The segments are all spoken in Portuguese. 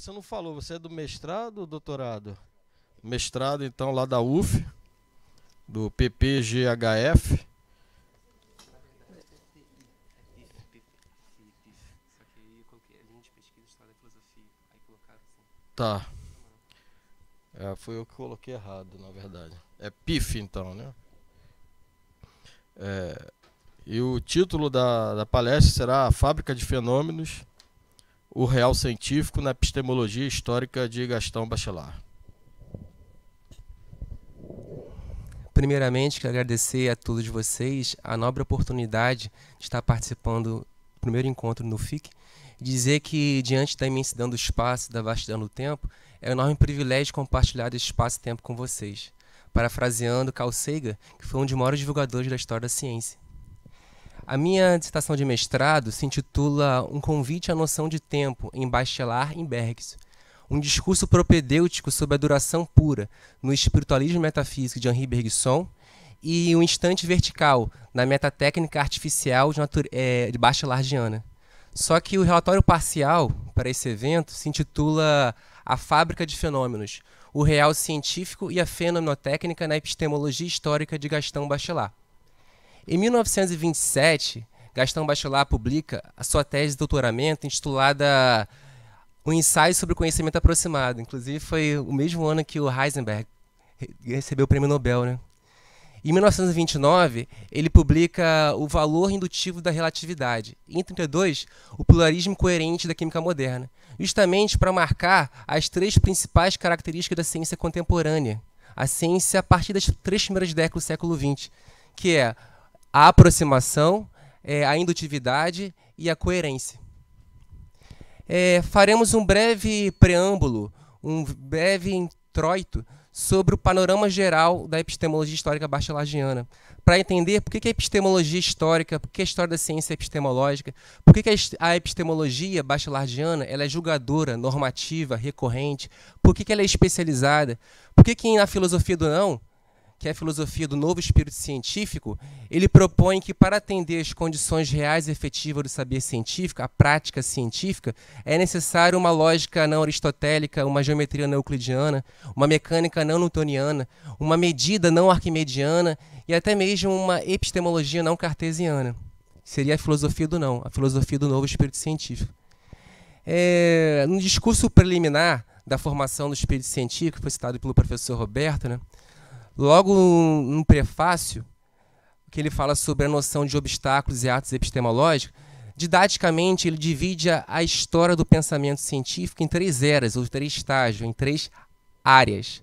Você não falou, você é do mestrado ou doutorado? Mestrado, então, lá da UF, do PPGHF. Tá. É, foi eu que coloquei errado, na verdade. É PIF, então, né? É, e o título da, da palestra será A Fábrica de Fenômenos o real científico na epistemologia histórica de Gastão Bachelard. Primeiramente, quero agradecer a todos vocês a nobre oportunidade de estar participando do primeiro encontro no FIC. Dizer que, diante da imensidão do espaço e da vastidão do tempo, é um enorme privilégio compartilhar esse espaço e tempo com vocês. Parafraseando Carl Sagan, que foi um dos maiores divulgadores da história da ciência. A minha dissertação de mestrado se intitula Um Convite à Noção de Tempo em Bachelard em Bergs. Um discurso propedêutico sobre a duração pura no espiritualismo metafísico de Henri Bergson e o um instante vertical na metatécnica artificial de, é, de Bachelardiana. Só que o relatório parcial para esse evento se intitula A Fábrica de Fenômenos, o real científico e a fenomenotécnica na epistemologia histórica de Gastão Bachelard. Em 1927, Gastão Bachelard publica a sua tese de doutoramento intitulada Um ensaio sobre o conhecimento aproximado. Inclusive, foi o mesmo ano que o Heisenberg recebeu o prêmio Nobel, né? Em 1929, ele publica O Valor Indutivo da Relatividade. em 1932, O Pluralismo Coerente da Química Moderna, justamente para marcar as três principais características da ciência contemporânea. A ciência a partir das três primeiras décadas do século XX, que é a aproximação, é, a indutividade e a coerência. É, faremos um breve preâmbulo, um breve introito sobre o panorama geral da epistemologia histórica bachelardiana, para entender por que a epistemologia histórica, por que a história da ciência é epistemológica, por que a epistemologia bachelardiana ela é julgadora, normativa, recorrente, por que ela é especializada, por que na filosofia do não que é a filosofia do novo espírito científico, ele propõe que para atender às condições reais e efetivas do saber científico, a prática científica, é necessário uma lógica não aristotélica, uma geometria não euclidiana, uma mecânica não newtoniana, uma medida não arquimediana e até mesmo uma epistemologia não cartesiana. Seria a filosofia do não, a filosofia do novo espírito científico. É, no discurso preliminar da formação do espírito científico, que foi citado pelo professor Roberto, né, Logo no prefácio, que ele fala sobre a noção de obstáculos e atos epistemológicos, didaticamente ele divide a história do pensamento científico em três eras, ou três estágios, em três áreas.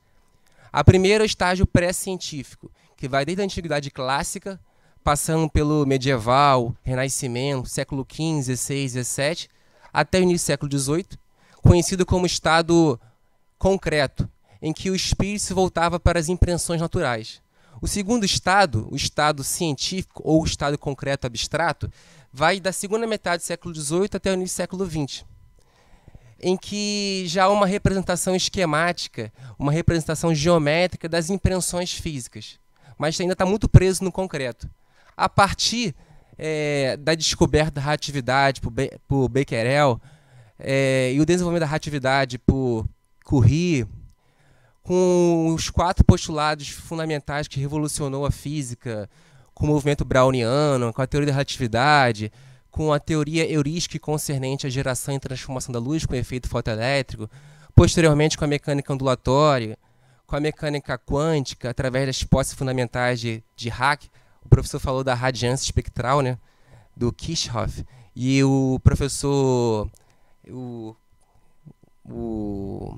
A primeira é o estágio pré-científico, que vai desde a antiguidade clássica, passando pelo medieval, renascimento, século XV, XVI, XVII, até o início do século XVIII, conhecido como estado concreto, em que o espírito se voltava para as impressões naturais. O segundo estado, o estado científico ou o estado concreto abstrato, vai da segunda metade do século XVIII até o início do século XX, em que já há uma representação esquemática, uma representação geométrica das impressões físicas, mas ainda está muito preso no concreto. A partir é, da descoberta da reatividade por, Be por Becquerel é, e o desenvolvimento da reatividade por Curie, com os quatro postulados fundamentais que revolucionou a física, com o movimento browniano, com a teoria da relatividade, com a teoria heurística concernente à geração e transformação da luz com efeito fotoelétrico, posteriormente com a mecânica ondulatória, com a mecânica quântica, através das posses fundamentais de, de Haack. O professor falou da radiância espectral, né? do Kirchhoff, e o professor. O, o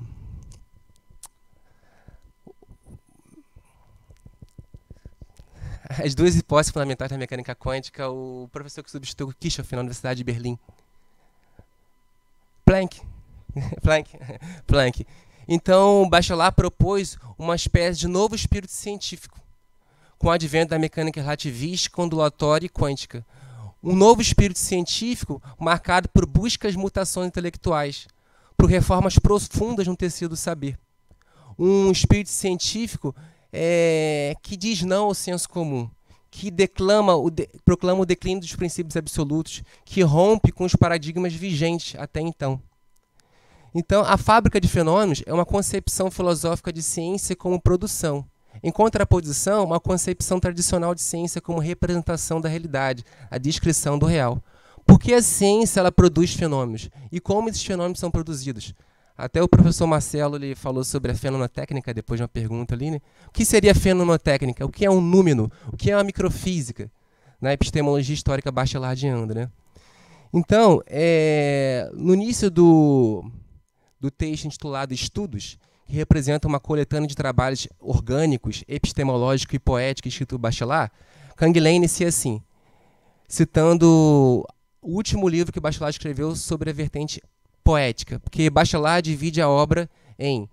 as duas hipóteses fundamentais da mecânica quântica, o professor que substituiu Kirchhoff na Universidade de Berlim. Planck. Planck. Planck. Então, Bachelard propôs uma espécie de novo espírito científico, com o advento da mecânica relativística, ondulatória e quântica. Um novo espírito científico marcado por buscas mutações intelectuais, por reformas profundas no tecido do saber. Um espírito científico é, que diz não ao senso comum, que declama o de, proclama o declínio dos princípios absolutos, que rompe com os paradigmas vigentes até então. Então, a fábrica de fenômenos é uma concepção filosófica de ciência como produção. Em contraposição, uma concepção tradicional de ciência como representação da realidade, a descrição do real. Por que a ciência ela produz fenômenos? E como esses fenômenos são produzidos? Até o professor Marcelo ele falou sobre a fenonotécnica, depois de uma pergunta ali. Né? O que seria fenonotécnica? O que é um número? O que é uma microfísica? Na epistemologia histórica bachelardiana. Né? Então, é, no início do, do texto intitulado Estudos, que representa uma coletânea de trabalhos orgânicos, epistemológicos e poéticos escrito Bachelard, Canguilhem inicia assim, citando o último livro que Bachelard escreveu sobre a vertente poética, porque Bachelard divide a obra em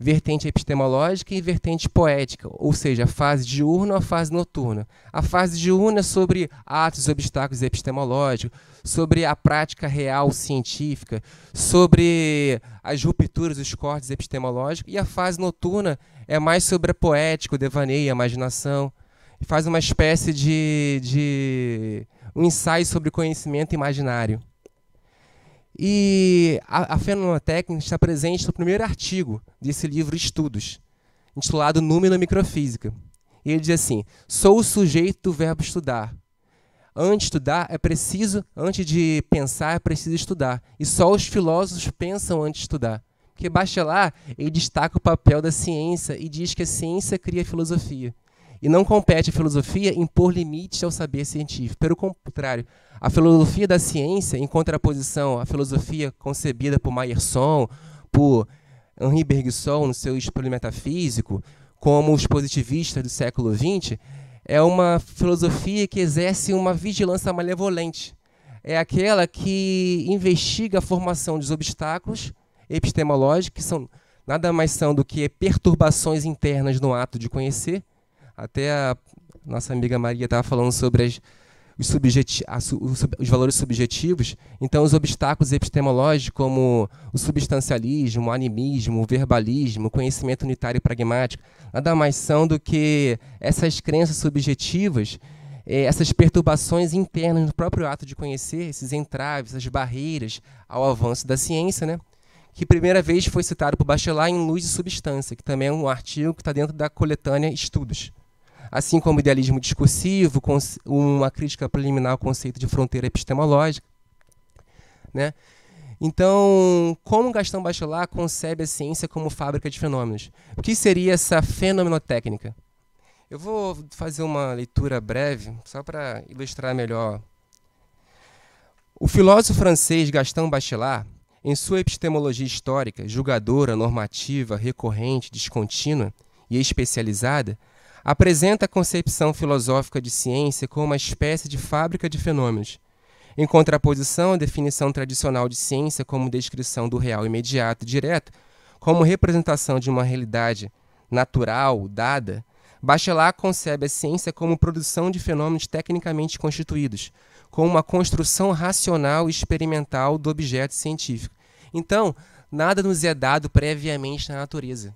vertente epistemológica e vertente poética, ou seja, a fase diurna ou a fase noturna. A fase diurna é sobre atos e obstáculos epistemológicos, sobre a prática real científica, sobre as rupturas, os cortes epistemológicos, e a fase noturna é mais sobre a poética, o devaneio, a imaginação. Faz uma espécie de, de um ensaio sobre conhecimento imaginário. E a, a fenomenotécnica está presente no primeiro artigo desse livro Estudos, intitulado Número Microfísica. E ele diz assim: sou o sujeito do verbo estudar. Antes de estudar é preciso, antes de pensar é preciso estudar. E só os filósofos pensam antes de estudar. Porque Bachelard ele destaca o papel da ciência e diz que a ciência cria a filosofia. E não compete à filosofia impor limites ao saber científico. Pelo contrário, a filosofia da ciência, em contraposição à filosofia concebida por Meyerson, por Henri Bergson no seu estudo metafísico, como os positivistas do século XX, é uma filosofia que exerce uma vigilância malevolente. É aquela que investiga a formação dos obstáculos epistemológicos, que são nada mais são do que perturbações internas no ato de conhecer, até a nossa amiga Maria estava falando sobre as, os, subjeti a, os, os valores subjetivos. Então, os obstáculos epistemológicos, como o substancialismo, o animismo, o verbalismo, o conhecimento unitário e pragmático, nada mais são do que essas crenças subjetivas eh, essas perturbações internas no próprio ato de conhecer, esses entraves, essas barreiras ao avanço da ciência, né? que primeira vez foi citado por Bachelard em Luz e Substância, que também é um artigo que está dentro da coletânea Estudos assim como o idealismo discursivo, uma crítica preliminar ao conceito de fronteira epistemológica. Né? Então, como Gastão Bachelard concebe a ciência como fábrica de fenômenos? O que seria essa fenomenotécnica? Eu vou fazer uma leitura breve, só para ilustrar melhor. O filósofo francês Gaston Bachelard, em sua epistemologia histórica, julgadora, normativa, recorrente, descontínua e especializada, apresenta a concepção filosófica de ciência como uma espécie de fábrica de fenômenos, em contraposição à definição tradicional de ciência como descrição do real imediato e direto, como representação de uma realidade natural, dada, Bachelard concebe a ciência como produção de fenômenos tecnicamente constituídos, como uma construção racional e experimental do objeto científico. Então, nada nos é dado previamente na natureza.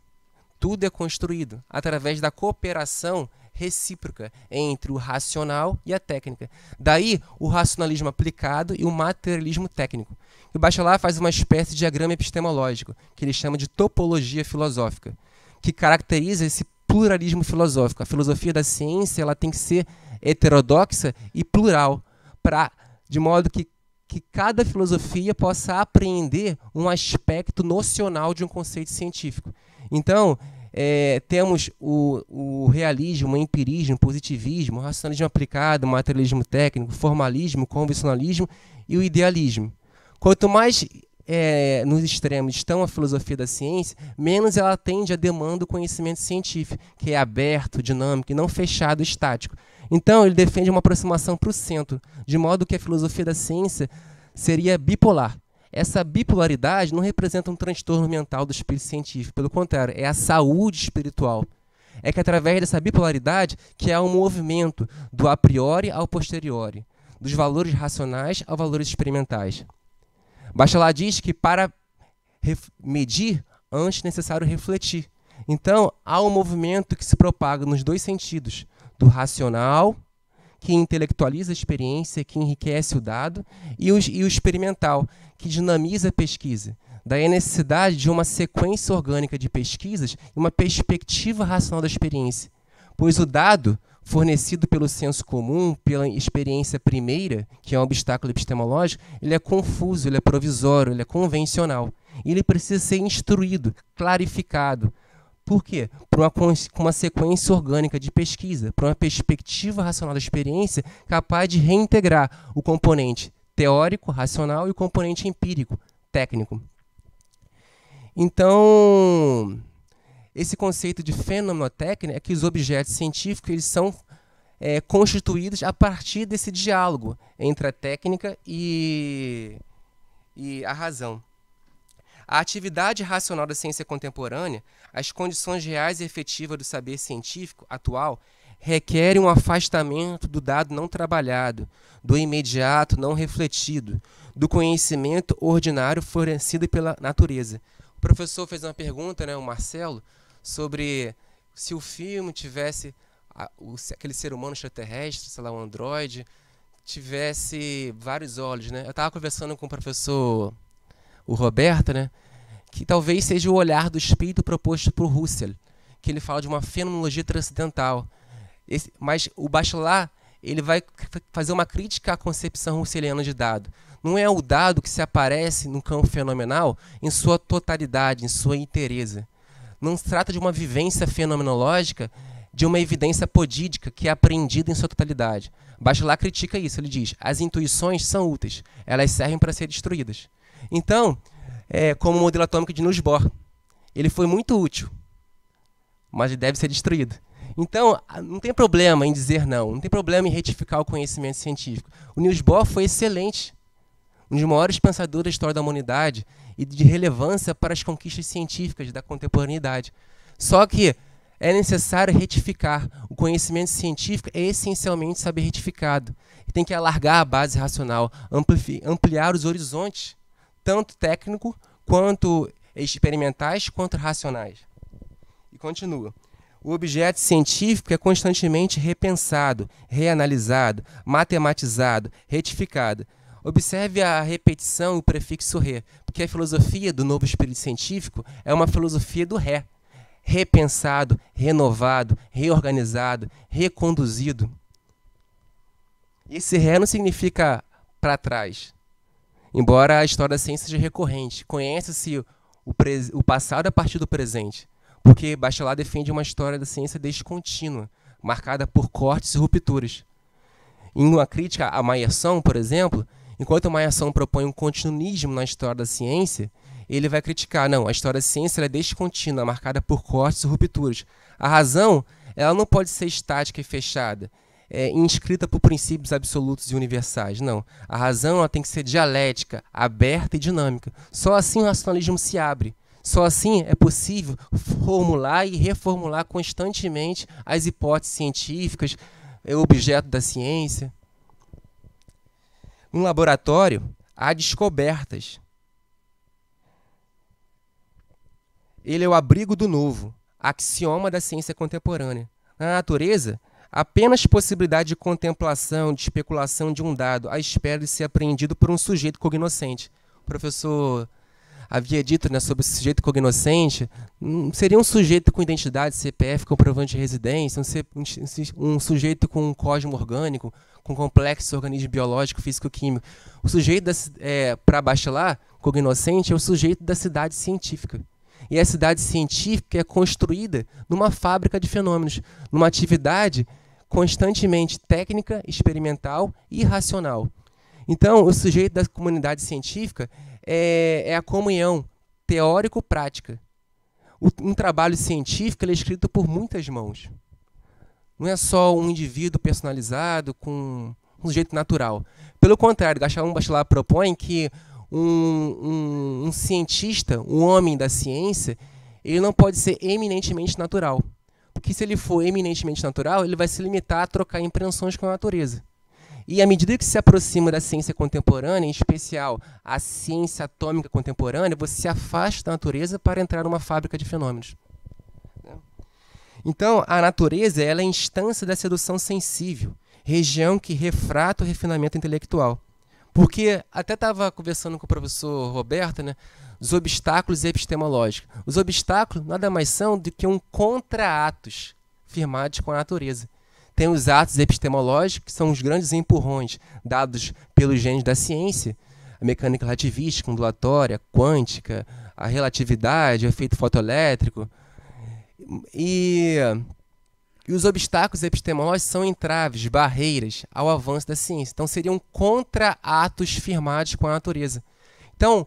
Tudo é construído através da cooperação recíproca entre o racional e a técnica. Daí o racionalismo aplicado e o materialismo técnico. O Bachelard faz uma espécie de diagrama epistemológico, que ele chama de topologia filosófica, que caracteriza esse pluralismo filosófico. A filosofia da ciência ela tem que ser heterodoxa e plural, pra, de modo que, que cada filosofia possa apreender um aspecto nocional de um conceito científico. Então, é, temos o, o, realismo, o empirismo, o positivismo, o racionalismo aplicado, o materialismo técnico, o formalismo, o convencionalismo e o idealismo. Quanto mais é, nos extremos estão a filosofia da ciência, menos ela atende à demanda do conhecimento científico, que é aberto, dinâmico e não fechado, estático. Então, ele defende uma aproximação para o centro, de modo que a filosofia da ciência seria bipolar essa bipolaridade não representa um transtorno mental do espírito científico, pelo contrário, é a saúde espiritual. É que através dessa bipolaridade que há um movimento do a priori ao posteriori, dos valores racionais aos valores experimentais. Bachelard diz que para medir, antes é necessário refletir. Então, há um movimento que se propaga nos dois sentidos, do racional, que intelectualiza a experiência, que enriquece o dado, e o, e o experimental, que dinamiza a pesquisa. Daí a necessidade de uma sequência orgânica de pesquisas e uma perspectiva racional da experiência. Pois o dado fornecido pelo senso comum, pela experiência primeira, que é um obstáculo epistemológico, ele é confuso, ele é provisório, ele é convencional. Ele precisa ser instruído, clarificado. Por quê? Por uma, uma sequência orgânica de pesquisa, para uma perspectiva racional da experiência capaz de reintegrar o componente teórico, racional e o componente empírico, técnico. Então, esse conceito de fenomenotecnia é que os objetos científicos eles são é, constituídos a partir desse diálogo entre a técnica e, e a razão. A atividade racional da ciência contemporânea, as condições reais e efetivas do saber científico atual, requer um afastamento do dado não trabalhado, do imediato não refletido, do conhecimento ordinário fornecido pela natureza. O professor fez uma pergunta, né, o Marcelo, sobre se o filme tivesse aquele ser humano extraterrestre, sei lá, um androide, tivesse vários olhos, né? Eu estava conversando com o professor o Roberto, né, que talvez seja o olhar do espírito proposto por Husserl, que ele fala de uma fenomenologia transcendental, esse, mas o Bachelard ele vai fazer uma crítica à concepção russeliana de dado. Não é o dado que se aparece no campo fenomenal em sua totalidade, em sua inteireza. Não se trata de uma vivência fenomenológica de uma evidência podídica que é apreendida em sua totalidade. Bachelard critica isso, ele diz: as intuições são úteis, elas servem para ser destruídas. Então, é, como o modelo atômico de Niels Bohr, ele foi muito útil, mas deve ser destruído. Então, não tem problema em dizer não, não tem problema em retificar o conhecimento científico. O Niels Bohr foi excelente, um dos maiores pensadores da história da humanidade e de relevância para as conquistas científicas da contemporaneidade. Só que é necessário retificar. O conhecimento científico é essencialmente saber retificado. tem que alargar a base racional, ampliar os horizontes, tanto técnico quanto experimentais, quanto racionais. E continua. O objeto científico é constantemente repensado, reanalisado, matematizado, retificado. Observe a repetição e o prefixo re, porque a filosofia do novo espírito científico é uma filosofia do ré. Repensado, renovado, reorganizado, reconduzido. E Esse ré não significa para trás. Embora a história da ciência seja recorrente, conhece-se o, o passado a partir do presente porque Bachelard defende uma história da ciência descontínua, marcada por cortes e rupturas. Em uma crítica à Maiação, por exemplo, enquanto Maiação propõe um continuismo na história da ciência, ele vai criticar, não, a história da ciência é descontínua, marcada por cortes e rupturas. A razão, ela não pode ser estática e fechada, é, inscrita por princípios absolutos e universais, não. A razão ela tem que ser dialética, aberta e dinâmica. Só assim o racionalismo se abre. Só assim é possível formular e reformular constantemente as hipóteses científicas, é, objeto da ciência. No laboratório, há descobertas. Ele é o abrigo do novo, axioma da ciência contemporânea. Na natureza, apenas possibilidade de contemplação, de especulação de um dado, à espera de ser apreendido por um sujeito cognoscente. O professor havia dito né, sobre o sujeito cognoscente, é hum, seria um sujeito com identidade, CPF, comprovante de residência, um, sujeito com um cosmo orgânico, com complexo organismo biológico, físico-químico. O sujeito é, para baixo lá, cognoscente, é o sujeito da cidade científica. E a cidade científica é construída numa fábrica de fenômenos, numa atividade constantemente técnica, experimental e racional. Então, o sujeito da comunidade científica é, é a comunhão teórico-prática. Um trabalho científico é escrito por muitas mãos. Não é só um indivíduo personalizado com um jeito natural. Pelo contrário, Gachalon Bachelard propõe que um, um, um cientista, um homem da ciência, ele não pode ser eminentemente natural. Porque se ele for eminentemente natural, ele vai se limitar a trocar impressões com a natureza. E à medida que se aproxima da ciência contemporânea, em especial a ciência atômica contemporânea, você se afasta da natureza para entrar numa fábrica de fenômenos. Né? Então, a natureza ela é a instância da sedução sensível, região que refrata o refinamento intelectual. Porque até estava conversando com o professor Roberto, né? Os obstáculos epistemológicos. Os obstáculos nada mais são do que um contra-atos firmados com a natureza tem os atos epistemológicos, que são os grandes empurrões dados pelos gênios da ciência, a mecânica relativística, ondulatória, quântica, a relatividade, o efeito fotoelétrico. E, e os obstáculos epistemológicos são entraves, barreiras ao avanço da ciência. Então, seriam contra-atos firmados com a natureza. Então,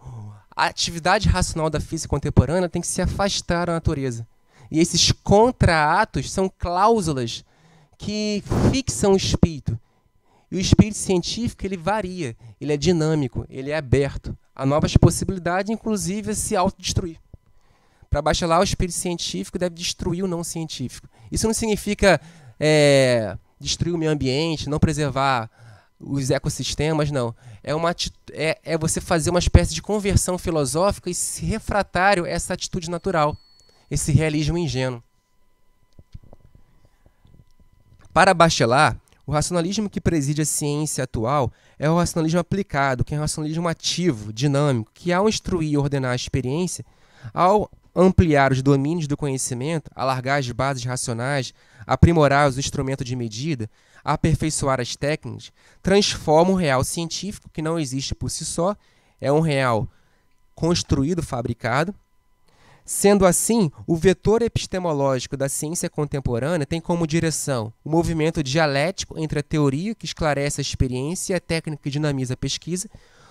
a atividade racional da física contemporânea tem que se afastar da natureza. E esses contra-atos são cláusulas que fixam o espírito. E o espírito científico ele varia, ele é dinâmico, ele é aberto a novas possibilidades, inclusive a se autodestruir. Para bachelar, o espírito científico deve destruir o não científico. Isso não significa é, destruir o meio ambiente, não preservar os ecossistemas, não. É, uma, é, é você fazer uma espécie de conversão filosófica e se refratário a essa atitude natural, esse realismo ingênuo. Para Bachelard, o racionalismo que preside a ciência atual é o racionalismo aplicado, que é um racionalismo ativo, dinâmico, que ao instruir e ordenar a experiência, ao ampliar os domínios do conhecimento, alargar as bases racionais, aprimorar os instrumentos de medida, aperfeiçoar as técnicas, transforma o real científico, que não existe por si só, é um real construído, fabricado, Sendo assim, o vetor epistemológico da ciência contemporânea tem como direção o movimento dialético entre a teoria, que esclarece a experiência, e a técnica que dinamiza a pesquisa,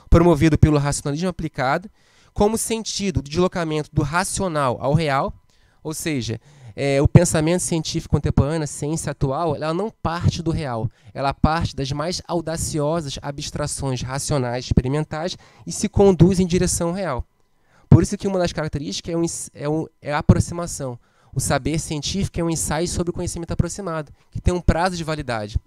promovido pelo racionalismo aplicado, como sentido do deslocamento do racional ao real, ou seja, é, o pensamento científico contemporâneo, a ciência atual, ela não parte do real, ela parte das mais audaciosas abstrações racionais experimentais e se conduz em direção ao real. Por isso que uma das características é, um, é, um, é a aproximação. O saber científico é um ensaio sobre o conhecimento aproximado, que tem um prazo de validade.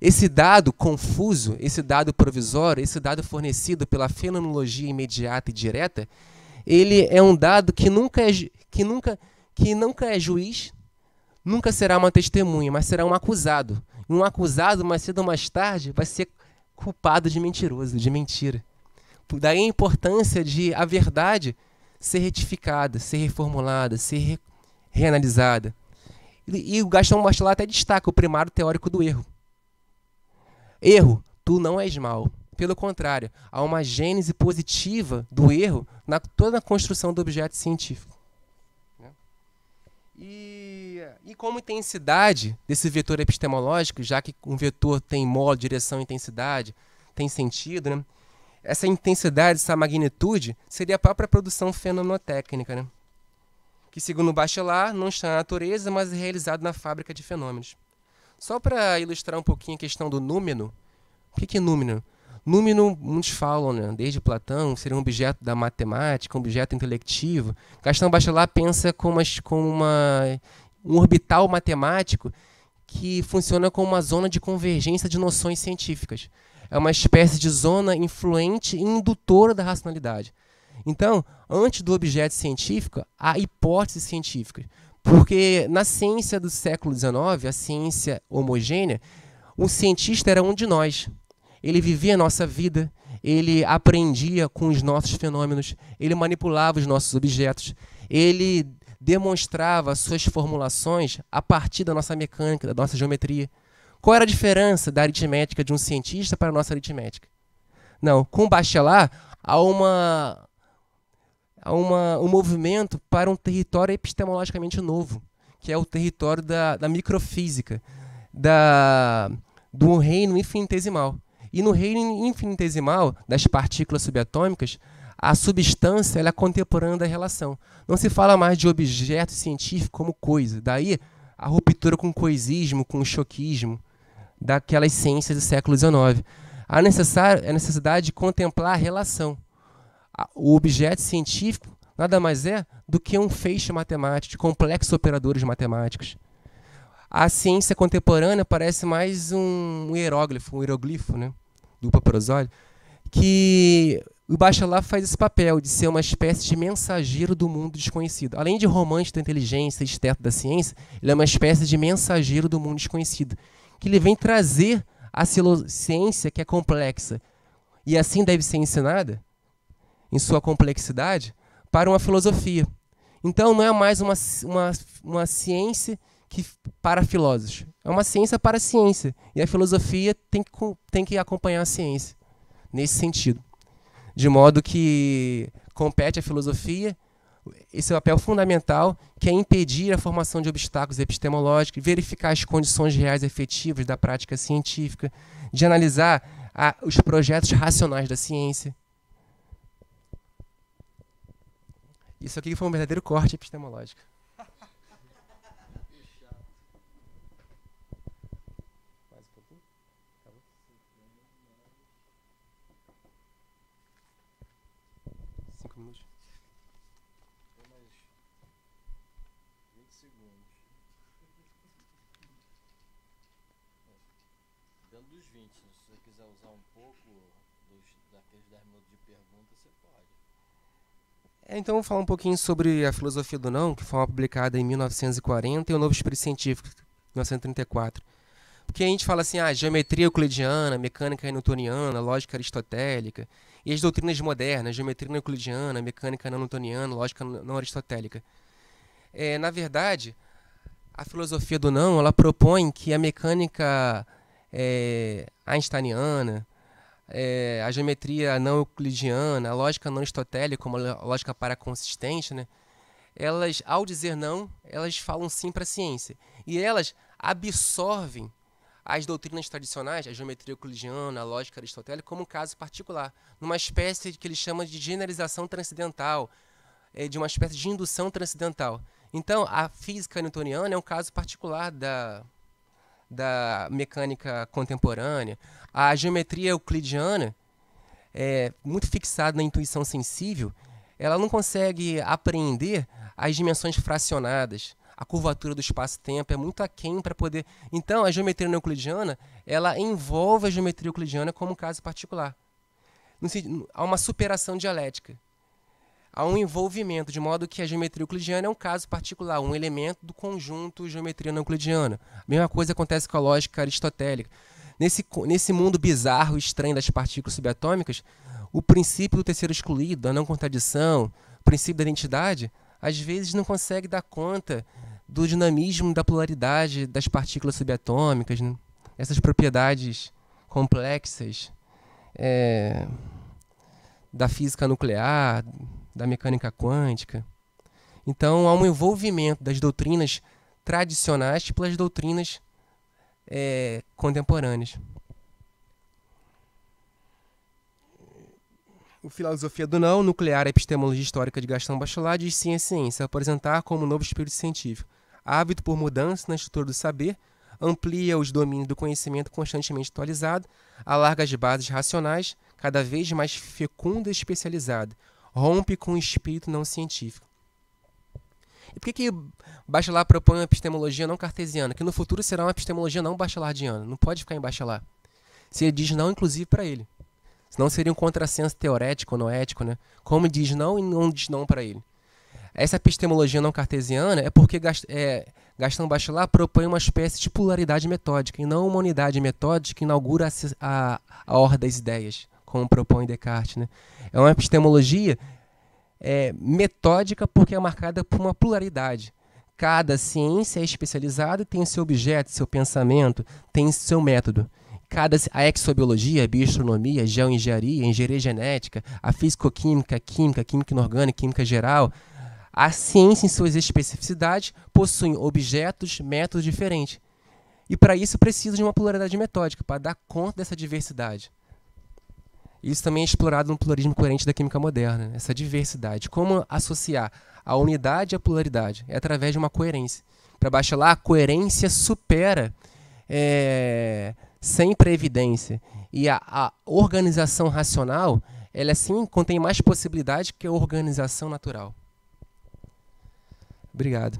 Esse dado confuso, esse dado provisório, esse dado fornecido pela fenomenologia imediata e direta, ele é um dado que nunca é, que nunca, que nunca é juiz, nunca será uma testemunha, mas será um acusado. Um acusado, mais cedo ou mais tarde, vai ser culpado de mentiroso, de mentira. Daí a importância de a verdade ser retificada, ser reformulada, ser re reanalisada. E, e o Gastão Bachelar até destaca o primário teórico do erro. Erro, tu não és mal. Pelo contrário, há uma gênese positiva do erro na toda a construção do objeto científico. Né? E, e como intensidade desse vetor epistemológico, já que um vetor tem modo, direção, intensidade, tem sentido, né? essa intensidade, essa magnitude, seria a própria produção fenoménotécnica, né? que, segundo Bachelard, é não está na natureza, mas é realizado na fábrica de fenômenos. Só para ilustrar um pouquinho a questão do númeno, o que é númeno? Númeno, muitos falam, né? desde Platão, seria um objeto da matemática, um objeto intelectivo. Gastão Bachelard pensa como, como uma, um orbital matemático que funciona como uma zona de convergência de noções científicas é uma espécie de zona influente e indutora da racionalidade. Então, antes do objeto científico, há hipóteses científicas. Porque na ciência do século XIX, a ciência homogênea, o cientista era um de nós. Ele vivia a nossa vida, ele aprendia com os nossos fenômenos, ele manipulava os nossos objetos, ele demonstrava suas formulações a partir da nossa mecânica, da nossa geometria. Qual era a diferença da aritmética de um cientista para a nossa aritmética? Não, com o bachelar há uma há uma, um movimento para um território epistemologicamente novo, que é o território da, da microfísica, da do reino infinitesimal. E no reino infinitesimal das partículas subatômicas, a substância ela é contemporânea da relação. Não se fala mais de objeto científico como coisa. Daí a ruptura com o coisismo, com o choquismo, daquela essência do século XIX. Há necessário, a é necessidade de contemplar a relação. O objeto científico nada mais é do que um feixe matemático, de complexos operadores matemáticos. A ciência contemporânea parece mais um hieróglifo, um hieroglifo, né? dupla prosódio, que o Bachelard faz esse papel de ser uma espécie de mensageiro do mundo desconhecido. Além de romântico da inteligência, esteto da ciência, ele é uma espécie de mensageiro do mundo desconhecido que ele vem trazer a ciência que é complexa e assim deve ser ensinada, em sua complexidade, para uma filosofia. Então não é mais uma, uma, uma ciência que para filósofos. É uma ciência para a ciência. E a filosofia tem que, tem que acompanhar a ciência, nesse sentido. De modo que compete à filosofia esse é o papel fundamental, que é impedir a formação de obstáculos epistemológicos, verificar as condições reais efetivas da prática científica, de analisar a, os projetos racionais da ciência. Isso aqui foi um verdadeiro corte epistemológico. dos 20. Se você quiser usar um pouco dos, daqueles 10 minutos de pergunta, você pode. É, então, vou falar um pouquinho sobre a filosofia do não, que foi uma publicada em 1940 e o Novo Espírito Científico, 1934. Porque a gente fala assim, ah, geometria euclidiana, mecânica newtoniana, lógica aristotélica, e as doutrinas modernas, geometria euclidiana, mecânica não newtoniana, lógica não aristotélica. É, na verdade, a filosofia do não, ela propõe que a mecânica é, einsteiniana, é, a geometria não euclidiana, a lógica não aristotélica, como a lógica paraconsistente, né? elas, ao dizer não, elas falam sim para a ciência. E elas absorvem as doutrinas tradicionais, a geometria euclidiana, a lógica aristotélica, como um caso particular, numa espécie que ele chama de generalização transcendental, é, de uma espécie de indução transcendental. Então, a física newtoniana é um caso particular da, da mecânica contemporânea, a geometria euclidiana, é, muito fixada na intuição sensível, ela não consegue apreender as dimensões fracionadas. A curvatura do espaço-tempo é muito aquém para poder. Então, a geometria euclidiana ela envolve a geometria euclidiana como um caso particular. há uma superação dialética. Há um envolvimento, de modo que a geometria euclidiana é um caso particular, um elemento do conjunto geometria não euclidiana. A mesma coisa acontece com a lógica aristotélica. Nesse, nesse mundo bizarro e estranho das partículas subatômicas, o princípio do terceiro excluído, da não contradição, o princípio da identidade, às vezes não consegue dar conta do dinamismo, da polaridade das partículas subatômicas, né? essas propriedades complexas é, da física nuclear, da mecânica quântica. Então há um envolvimento das doutrinas tradicionais pelas tipo doutrinas é, contemporâneas. O Filosofia do Não, Nuclear Epistemologia Histórica de Gastão Bachelard, diz sim a é ciência, apresentar como novo espírito científico. Hábito por mudança na estrutura do saber, amplia os domínios do conhecimento constantemente atualizado, alarga as bases racionais, cada vez mais fecunda e especializada, rompe com o espírito não científico. E por que, que Bachelar propõe uma epistemologia não cartesiana, que no futuro será uma epistemologia não bachelardiana? Não pode ficar em Bachelard. Se ele diz não, inclusive, para ele. Senão seria um contrassenso teorético, não ético, né? Como diz não e não diz não para ele. Essa epistemologia não cartesiana é porque é, Gaston Bachelard propõe uma espécie de polaridade metódica, e não uma unidade metódica que inaugura a, a, a ordem das ideias, como propõe Descartes. Né? É uma epistemologia é, metódica porque é marcada por uma pluralidade. Cada ciência é especializada tem seu objeto, seu pensamento, tem seu método. Cada, a exobiologia, a bioastronomia, a geoengenharia, a engenharia genética, a fisicoquímica, a química, a química inorgânica, a química geral, a ciência em suas especificidades possui objetos, métodos diferentes. E para isso precisa de uma pluralidade metódica, para dar conta dessa diversidade. Isso também é explorado no pluralismo coerente da química moderna, né? essa diversidade. Como associar a unidade à pluralidade? É através de uma coerência. Para lá, a coerência supera é, sempre a evidência. E a, a organização racional, ela assim contém mais possibilidades que a organização natural. Obrigado.